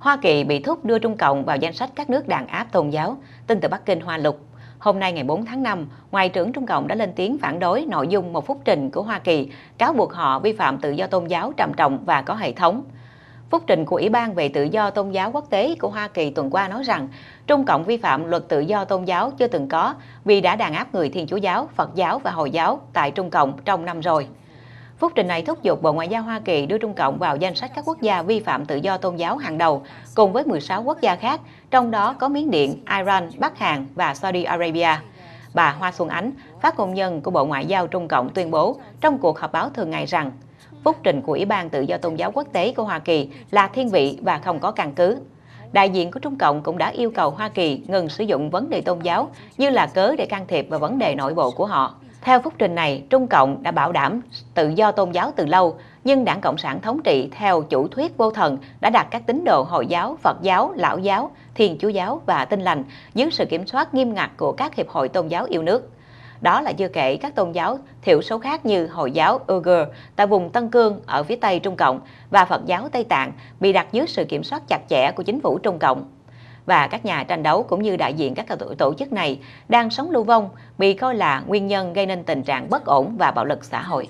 Hoa Kỳ bị thúc đưa Trung Cộng vào danh sách các nước đàn áp tôn giáo, tin từ Bắc Kinh Hoa Lục. Hôm nay ngày 4 tháng 5, Ngoại trưởng Trung Cộng đã lên tiếng phản đối nội dung một phúc trình của Hoa Kỳ, cáo buộc họ vi phạm tự do tôn giáo trầm trọng và có hệ thống. Phúc trình của Ủy ban về tự do tôn giáo quốc tế của Hoa Kỳ tuần qua nói rằng Trung Cộng vi phạm luật tự do tôn giáo chưa từng có vì đã đàn áp người Thiên Chúa giáo, Phật giáo và Hồi giáo tại Trung Cộng trong năm rồi. Phúc trình này thúc giục Bộ Ngoại giao Hoa Kỳ đưa Trung Cộng vào danh sách các quốc gia vi phạm tự do tôn giáo hàng đầu, cùng với 16 quốc gia khác, trong đó có Miến Điện, Iran, Bắc Hàn và Saudi Arabia. Bà Hoa Xuân Ánh, phát ngôn nhân của Bộ Ngoại giao Trung Cộng tuyên bố trong cuộc họp báo thường ngày rằng phúc trình của Ủy ban Tự do Tôn giáo Quốc tế của Hoa Kỳ là thiên vị và không có căn cứ. Đại diện của Trung Cộng cũng đã yêu cầu Hoa Kỳ ngừng sử dụng vấn đề tôn giáo như là cớ để can thiệp vào vấn đề nội bộ của họ. Theo phúc trình này, Trung Cộng đã bảo đảm tự do tôn giáo từ lâu, nhưng đảng Cộng sản thống trị theo chủ thuyết vô thần đã đặt các tín đồ Hồi giáo, Phật giáo, Lão giáo, thiền Chúa giáo và tinh lành dưới sự kiểm soát nghiêm ngặt của các hiệp hội tôn giáo yêu nước. Đó là chưa kể các tôn giáo thiểu số khác như Hồi giáo Uyghur tại vùng Tân Cương ở phía Tây Trung Cộng và Phật giáo Tây Tạng bị đặt dưới sự kiểm soát chặt chẽ của chính phủ Trung Cộng và các nhà tranh đấu cũng như đại diện các tổ chức này đang sống lưu vong bị coi là nguyên nhân gây nên tình trạng bất ổn và bạo lực xã hội